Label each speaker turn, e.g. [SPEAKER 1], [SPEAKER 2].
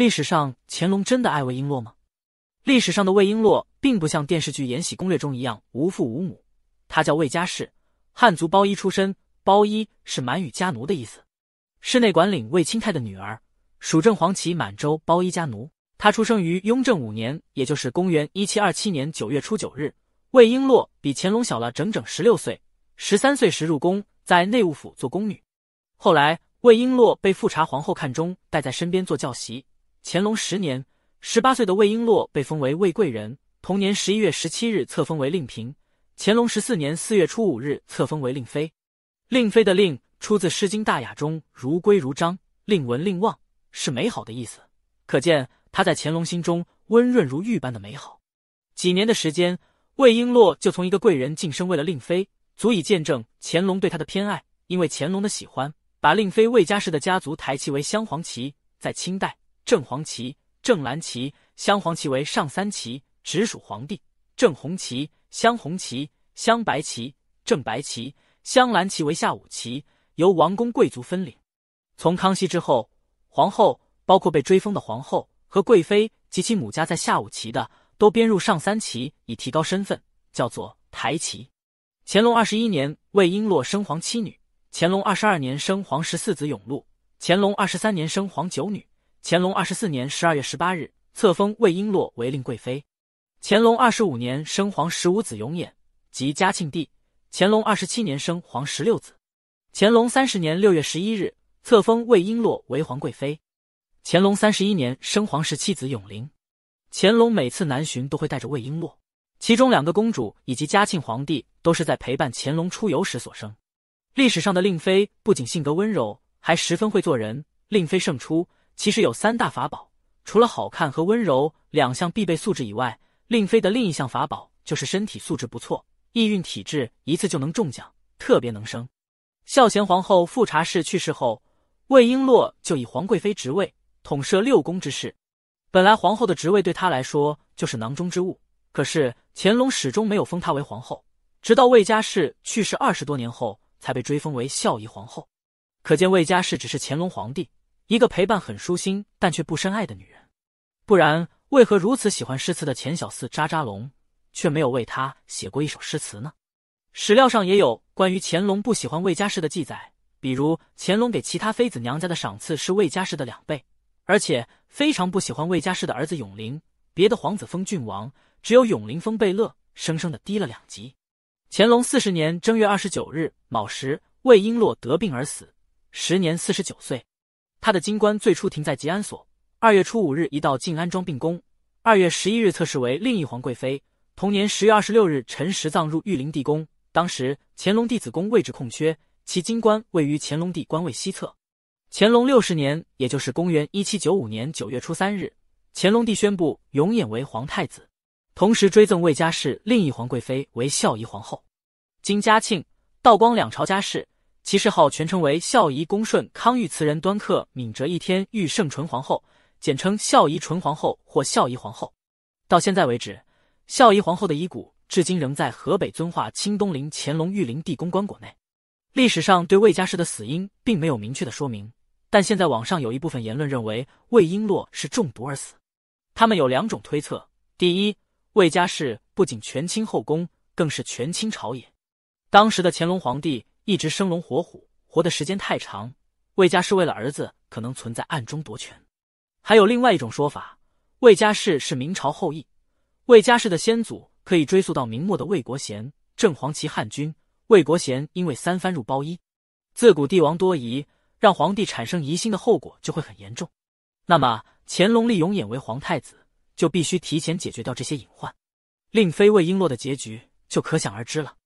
[SPEAKER 1] 历史上乾隆真的爱魏璎珞吗？历史上的魏璎珞并不像电视剧《延禧攻略》中一样无父无母，她叫魏佳氏，汉族包衣出身，包衣是满语家奴的意思，室内管领魏清泰的女儿，蜀正黄旗满洲包衣家奴。她出生于雍正五年，也就是公元一七二七年九月初九日。魏璎珞比乾隆小了整整十六岁，十三岁时入宫，在内务府做宫女。后来魏璎珞被富察皇后看中，带在身边做教习。乾隆十年，十八岁的魏璎珞被封为魏贵人。同年十一月十七日，册封为令嫔。乾隆十四年四月初五日，册封为令妃。令妃的“令”出自《诗经·大雅》中“如归如章，令闻令望”，是美好的意思。可见她在乾隆心中温润如玉般的美好。几年的时间，魏璎珞就从一个贵人晋升为了令妃，足以见证乾隆对她的偏爱。因为乾隆的喜欢，把令妃魏家氏的家族抬旗为镶黄旗，在清代。正黄旗、正蓝旗、镶黄旗为上三旗，直属皇帝；正红旗、镶红旗、镶白旗、正白旗、镶蓝旗为下五旗，由王公贵族分领。从康熙之后，皇后包括被追封的皇后和贵妃及其母家在下五旗的，都编入上三旗，以提高身份，叫做台旗。乾隆二十一年，为璎珞生皇七女；乾隆二十二年，生皇十四子永禄，乾隆二十三年，生皇九女。乾隆二十四年十二月十八日，册封魏璎珞为令贵妃。乾隆二十五年生皇十五子永琰，即嘉庆帝。乾隆二十七年生皇十六子。乾隆三十年六月十一日，册封魏璎珞为皇贵妃。乾隆三十一年生皇十七子永龄。乾隆每次南巡都会带着魏璎珞，其中两个公主以及嘉庆皇帝都是在陪伴乾隆出游时所生。历史上的令妃不仅性格温柔，还十分会做人。令妃胜出。其实有三大法宝，除了好看和温柔两项必备素质以外，令妃的另一项法宝就是身体素质不错，易孕体质，一次就能中奖，特别能生。孝贤皇后富察氏去世后，魏璎珞就以皇贵妃职位统摄六宫之事。本来皇后的职位对她来说就是囊中之物，可是乾隆始终没有封她为皇后，直到魏家氏去世二十多年后才被追封为孝仪皇后。可见魏家氏只是乾隆皇帝。一个陪伴很舒心但却不深爱的女人，不然为何如此喜欢诗词的钱小四渣渣龙却没有为他写过一首诗词呢？史料上也有关于乾隆不喜欢魏家氏的记载，比如乾隆给其他妃子娘家的赏赐是魏家氏的两倍，而且非常不喜欢魏家氏的儿子永陵，别的皇子封郡王，只有永陵封贝勒，生生的低了两级。乾隆四十年正月二十九日卯时，魏璎珞得病而死，时年四十九岁。他的金棺最初停在吉安所，二月初五日移到静安庄病宫，二月十一日测试为另一皇贵妃。同年十月二十六日辰时葬入玉林地宫。当时乾隆帝子宫位置空缺，其金棺位于乾隆帝官位西侧。乾隆六十年，也就是公元一七九五年九月初三日，乾隆帝宣布永琰为皇太子，同时追赠魏家氏另一皇贵妃为孝仪皇后。经嘉庆、道光两朝家世。其谥号全称为孝仪恭顺康裕慈仁端恪敏哲一天裕圣纯皇后，简称孝仪纯皇后或孝仪皇后。到现在为止，孝仪皇后的遗骨至今仍在河北遵化清东陵乾隆裕陵地宫棺椁内。历史上对魏佳氏的死因并没有明确的说明，但现在网上有一部分言论认为魏璎珞是中毒而死。他们有两种推测：第一，魏佳氏不仅权倾后宫，更是权倾朝野。当时的乾隆皇帝。一直生龙活虎，活的时间太长。魏家是为了儿子可能存在暗中夺权，还有另外一种说法，魏家氏是明朝后裔，魏家氏的先祖可以追溯到明末的魏国贤，正黄旗汉军。魏国贤因为三番入包衣，自古帝王多疑，让皇帝产生疑心的后果就会很严重。那么乾隆立永琰为皇太子，就必须提前解决掉这些隐患，令妃魏璎珞的结局就可想而知了。